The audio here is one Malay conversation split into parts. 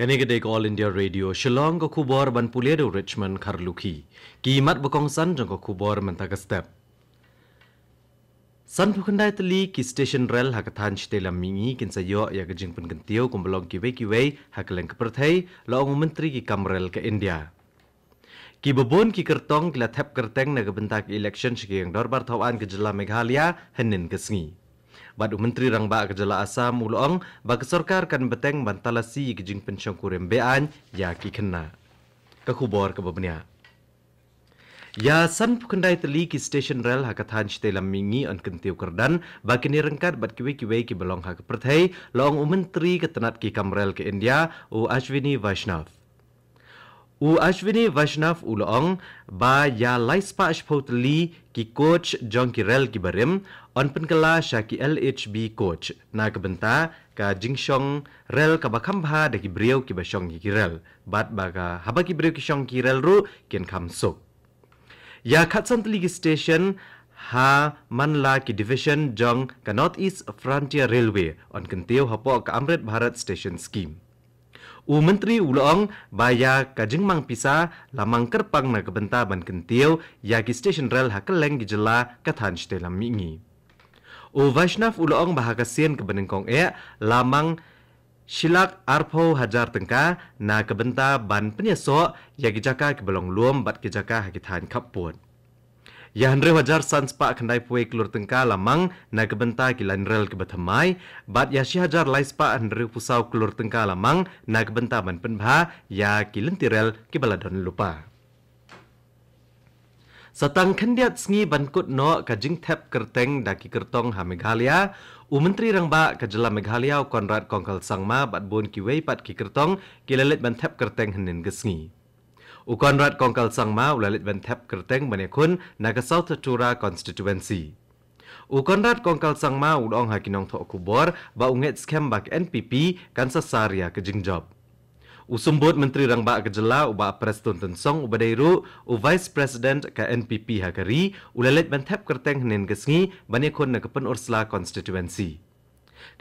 ကနေကဒေကောလင်ဒီယာရေဒီယိုရှလောင်ကခုဘော်ဘန်ပူလီရူရစ်မန်ခါလူခီကီမတ်ဘကောင်စန်ဂျန်ကခုဘော်မန်တကစတပ်စန်ဖုခန်ဒိုင်တလီကီစတေရှင်ရဲလ်ဟာကသန်ချတေလမီငီကင်ဆယောယကဂျင်ပန်ကန်တီယိုကွန်ဘလောင်ကီဝေကီဝေဟာကလင်ကပရထေလောင်မန်ထရီကီကမ်ရဲလ်ကအင်ဒီယာကီဘဘွန်ကီကတောင်ကလသပ်ကရတဲငနဂဘန်တက်အီလက်ရှင်ချီယန်ဒေါ်ဘာသောအန်ကဂျလာမေဂါလီယာဟန်နင်ကစငီ Badu Menteri Rang Ba Kejala Asam Uluong Bag Sorkar Kan Beteng Bantala Si Gijing Pencong Bean Ya Ki Kena Kekubor Kebabnya Ya san pukendai teli ki station rel ha kathan chite lam mingi an kentiu kerdan ba kini rengkat bat kiwi kiwi ki belong ha kepertai long u menteri ketenat ki kamrel ke India u Ashwini Vaishnav. U Ashwini Vaishnav Ulong ba ya Laispa Ashpotli ki coach John Kirel ki barim on penkala Shaki LHB coach na kebenta ka jingshong rel ka bakamba de ki brio ki bashong ki Kirel bat ba ka haba ki brio ki shong ki rel ru ken kam so ya khatsan tli ki station ha manla ki division jong ka North East Frontier Railway on kentio hapo ka Amrit Bharat Station Scheme U Menteri Ulong baya kajeng mang pisa lamang kerpang na kebenta ban kentil yagi station rel hakeleng gijela kathan shte lam mingi. U Vaishnav Ulong bahakasian Kong ea lamang Silak arpo hajar tengka na kebenta ban penyesok yagi jaka kebelong luom bat kejaka hakitahan kapun. Ya hendre wajar sans pak kendai puwe kelur tengka lamang na kebenta kilan rel kebetamai, bat ya si hajar lais pak hendre pusau kelur tengka lamang na kebenta man penbha ya kilin tirel kebaladon lupa. Satang kendiat sengi bankut no kajing tep kerteng daki kertong ha Meghalaya, U Menteri Rangba Kajala Meghalaya Konrad Kongkal Sangma bat buon kiwe pat ki kertong kilelit ban tep kerteng henin gesengi. อุกรรัฐกองกลสังมาและเลดเวนแทบกระเตงมาเนคุณนากาซาทูราคอนสติทูเอนซีอุกรรัฐกองกลสังมาอุดองหากินองทอคุบอร์บาอุงเอ็ดสแคมบักเอ็นพีพีกันซาซาริยากจิงจอบอุสมบทมนตรีรังบากจลาอุบาประสตนตนซองอุบาเดรุอุวิสประธานกับเอ็นพีพีฮักรีอุลเลดเวนแทบกระเตงเนนกสงีมาเนคุณนากาเป็นอร์สลาคอนสติทูเอนซี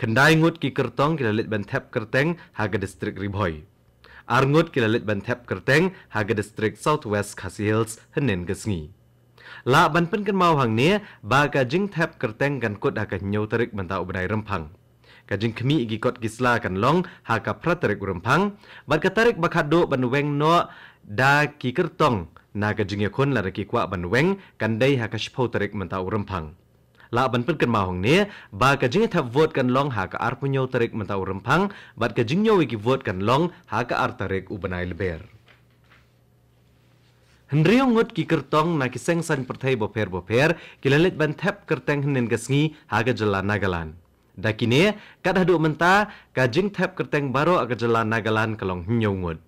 คันได้งดกิกระตองกิลเลดเวนแทบกระเตงฮากดิสตริกริบอย Arngut kilalit ban tep kerteng haga distrik Southwest Khasi Hills henin gesngi. La ban pen ken mau hang ne ba ka jing tep kerteng kan kut haga nyau terik ban tau benai rempang. Ka jing kemi igi kot gisla kan long haga praterik rempang ban ka tarik bakado ban weng no da ki kertong na ka jing ya kun la reki kwa ban weng kan dai haga shpau terik ban tau rempang la ban pen kan mahong ne ba ka jing tha vot kan long ha ka ar punyo tarik man ta urum phang bat ka jing nyoi ki vot kan long ha ka ar tarik u banail ber Hendriong ngut ki kertong na ki seng san pertai bo per bo per ki lalit ban thep kerteng hnen gasngi ha ka jela nagalan da kine kad hadu menta ka jing thep kerteng baro a ka jela nagalan kalong nyong ngut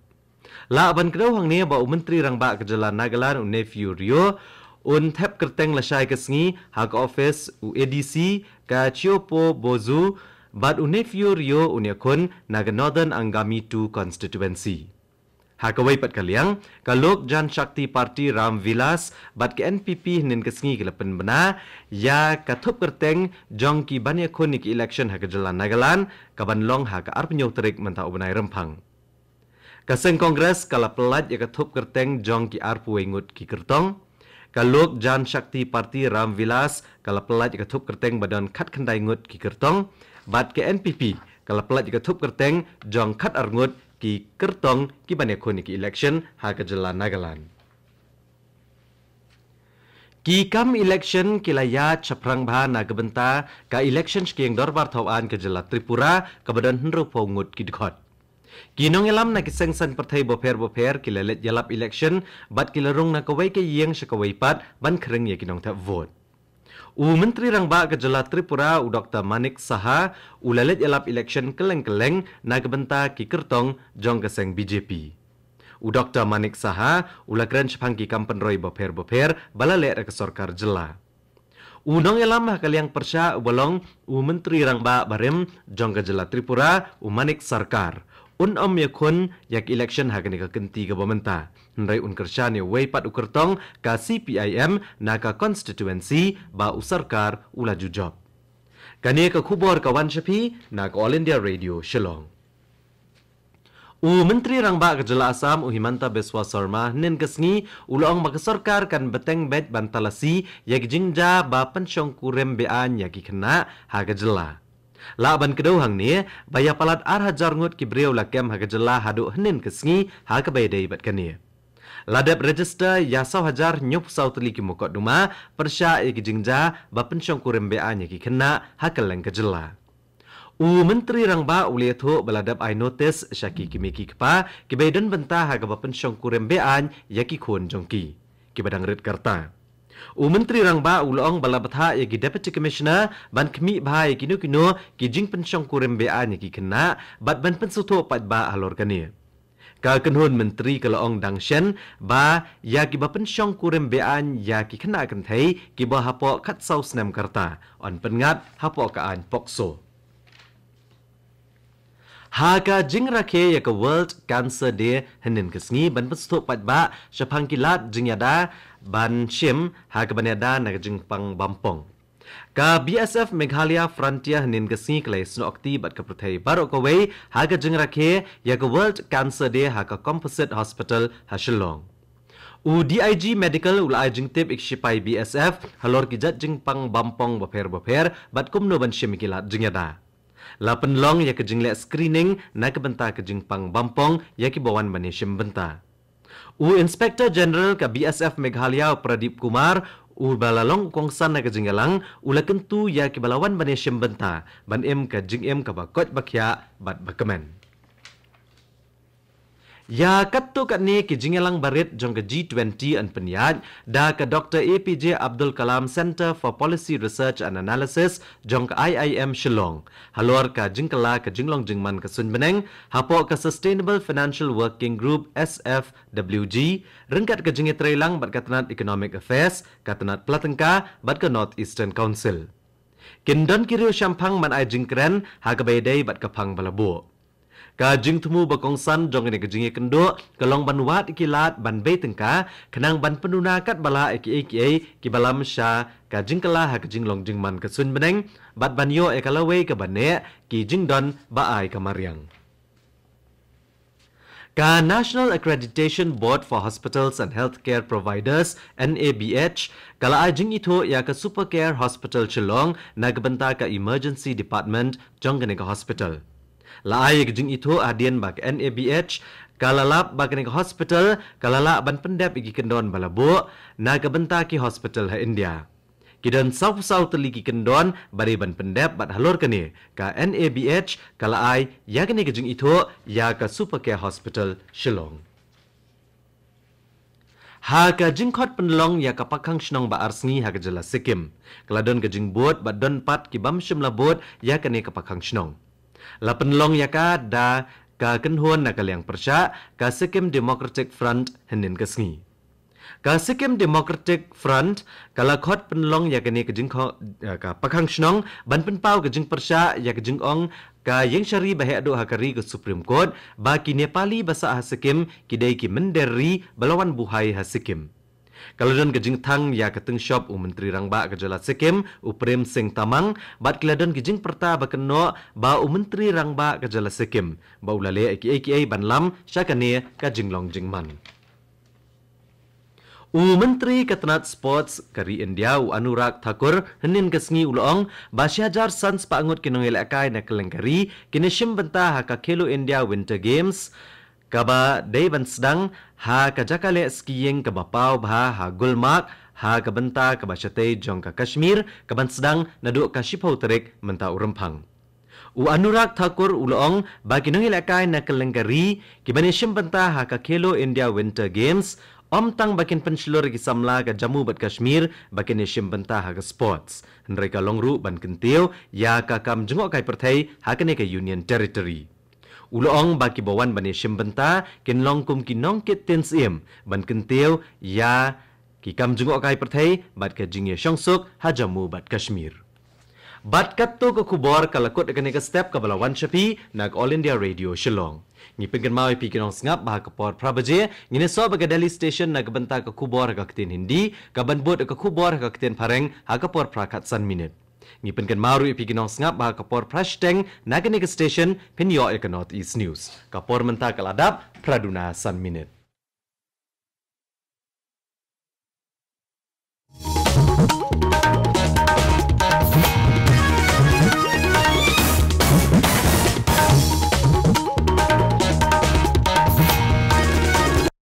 la ban kedau hang ne ba u menteri rang ba ka jela nagalan u nephew rio un thep kerteng la shai kasngi hak office u adc ka chiopo bozu bad unefio rio unyakon naga northern angami tu constituency Hakawai pat kaliang, kalok jan shakti parti Ram Vilas bad ke NPP nin kesengi ke lepen bena, ya katup kerteng jong ki banya konik election haka jalan nagalan, kaban long haka arp nyok terik mentah ubenai rempang. Kaseng kongres kala pelat ya katup kerteng jong arpu arp kikertong. กัลุกจันชักตีปาร์ตี้รามวิลาสกัลปลัดกระทุบกระเตงบดอนคัดคันไดงดกีกระตองบัตรแกนพีพีกัลปลัดกระทุบกระเตงจองคัดอรงดกีกระตองกีบันเนคนิกอิเล็กชันฮากจลานากลันกีกัมอิเล็กชันกิลายาชพรังบานากบันตากาอิเล็กชันสเกียงดอร์บาร์ทอวานกจลาตริปุระกับดอนฮันรูฟงดกีดคอด Ginong ilam na kiseng san pertay bofer bofer kila let jalap election bat kila rung na kawai ke yang sya kawai pat ban kering ya ginong tak vote. U Menteri Rangba Kejala Tripura U Dr. Manik Saha U lalit yalap election keleng-keleng na kebenta ki kertong jong keseng BJP. U Dr. Manik Saha U lakran sepangki kampen roi bofer-bofer balalik reka sorkar jela. U nong ilam hakal yang persya u balong U Menteri Rangba Barim jong Kejala Tripura U Manik Sarkar. อุนอมยาคนอยากอิเล็กชันหากนี่ก็กันตีกับบัมตาไรอุนกระชาเนี่ยไว้ปัดอุกระตองกาซีพีไอเอ็มนากาคอนสติทูเอนซีบาอุสรการอุลาจูจอบกันเนี่ยก็คู่บอร์กับวันชพีนากออลินเดียเรดิโอฉลองอูมินตรีรังบากจลาอามอุหิมันตาเบสวาสอร์มาเนินกสงีอุลองมักสรการกันเบตงเบดบันตาลซียากจิงจาบาปันชงคูเรมเบอันยากิขณะหากจลา Laban kedua hang ni, bayar palat arah jarngut ki beriau lakem haka jelah haduk henin ke sengi haka bayar daya ibat kan Ladap register yasau hajar nyup sautli ki mokot duma, persya iki jingja bapen syongku rembeanya ki kena haka leng ke jelah. U Menteri Rangba uliya tu beladap ay notis syaki kimi ki kepa ki bayar dan bentah haka bapen syongku rembean yaki kuan jongki. Ki badang red kartang. U Menteri Rangba Ulong Balabatha Yagi Deputy Commissioner Ban Kmi Bhai Kino Kino Ki Jing Pen Chong Kurem Bea Nyagi Kena Bat Ban Pen Suto Pat Ba Alor Kani Ka Kenhun Menteri Kalong Dang Shen Ba Yagi Ba Pen Chong Kurem Bea Nyagi Kena Kan Thay Ki Ba Hapo Kat Sao Senem Karta On Pen Ngat Hapo Ka An Pokso Pokso ha ka jing ra ke ya ka world cancer day hnen ka sngi ban pas thop pat ba shapang ki lat jing ya da ban shim ha ka ban ya da na jing pang bampong ka bsf meghalaya frontier hnen ka sngi klai sno okti bat ka prathei baro ko wei ha ka jing ra ke ya ka world cancer day ha ka composite hospital ha shillong u dig medical ul ai jing tip ik shipai bsf halor ki jat jing pang bampong ba pher ba pher bat kum no ban shim ki lat jing ya da Lapan long ya kejing le screening na ke benta pang bampong ya ke bawan mani sim benta. U Inspector General ke BSF Meghalaya Pradip Kumar u balalong kongsan na kejing lang u lekentu ya ke balawan sim benta ban M kejeng M ke bakot bakya bat bakemen. Ya katu kat ni ki jingelang barit jong ke G20 an penyat da ke Dr. APJ Abdul Kalam Center for Policy Research and Analysis jong ke IIM Shillong. Haluar ka jingkela ke jinglong jingman ke Sun Beneng hapo ke Sustainable Financial Working Group SFWG rengkat ke jingit lang bat katenat Economic Affairs katenat Pelatengka bat ke North Eastern Council. Kindon kiriu syampang man ai jingkren hagabedei bat ke pang balabuk. กาจึงทมูบกองสันจองในกจึงเอกันดกลองบันวาดกิลาดบันเบตึงกาขนางบันปนุนากัดบลาเอกเอกเอกิบาลามชากาจึงกลาหากจึงลองจึงมันกระสุนบันงบัดบันโยเอกลาเวกับบันเนกิจึงดอนบาไอกมารียงกา National Accreditation Board for Hospitals and Healthcare Providers (NABH) กล่าวจึงอิทโยากับ Supercare Hospital ชลองนักบันตากับ Emergency Department จงกันในกับ Hospital la ayek jing itu adian bag NABH kalalap bag ni hospital kalala ban pendap igi kendon balabu na gabenta ki hospital ha India. Kidan south south ligi kendon bari ban pendap bat halor kene ka NABH kala ai yagne ke jing itu ya ka super care hospital Shillong. Ha ka jing khot penlong ya ka pakhang shnong ba arsni ha ka jela sikim. Kala don ka jing buat bat don pat ki bam shim la buat ya ka ne ka pakhang shnong. La penlong ya ka da ka kenhuan na kaliang persya ka Sikkim Democratic Front hinin kesngi. Ka Sikkim Democratic Front kala khot penlong ya kini ke jingkho ya ka pakhang shnong ban penpau ke jing persya ya ke jing ong ka yang syari bahaya aduk hakari ke Supreme Court ba ki Nepali basa ha Sikkim ki dai ki menderi balawan buhai ha Sikkim. Kaladan ke tang ya ke teng shop u menteri rangba ke jelat sekem u prem seng tamang bat kaladan ke jing perta ba keno ba u menteri rangba ke jelat sekem ba u lale aki aki aki banlam syakane ke jinglong man. U Menteri Ketenat Sports Kari India U Anurag Thakur Henin Kesengi Uloong Basya Jar Sans Pak Ngut Kinong Elakai Nekeleng Kari Kini Shim Bentah Haka Kelo India Winter Games kaba daiban sedang ha kajaka le skiing ke pau bha ha gulmak ha kabenta kaba chate jong ka kashmir kaban sedang nadu ka shipau terik menta urumphang u anurag thakur ulong bagi kinong ilakai nakalengari kibane shimbanta ha ka khelo india winter games om tang bakin pensilor ki samla ka jammu bat kashmir bakin shimbanta ha ka sports nreka longru ban kentiu ya ka kam jengok kai perthai ha kane ka union territory Uloong bakibawan bani simbenta kinlong kum kinong kit tins im ban kentil ya kikam jungo kai perthai bat ka jingye syongsuk hajamu bat kashmir. Bat katto ko kubor kalakot ekane ka step ka balawan shapi nak All India Radio Shillong. Ni pengen mau ipi kinong singap bah ka por prabaje ngine so baga Delhi station nak benta ka kubor ka ketin hindi ka banbot ka kubor ka ketin pareng ha ka prakat san minute. นี่เป็นกันมารู้พี่กินองสงับบากปอร์พรัชเตงนักนิกสเตชันพินยอเอกนอตอีสนิวส์กับปอร์มันตากลาดับพระดุนาสันมินิต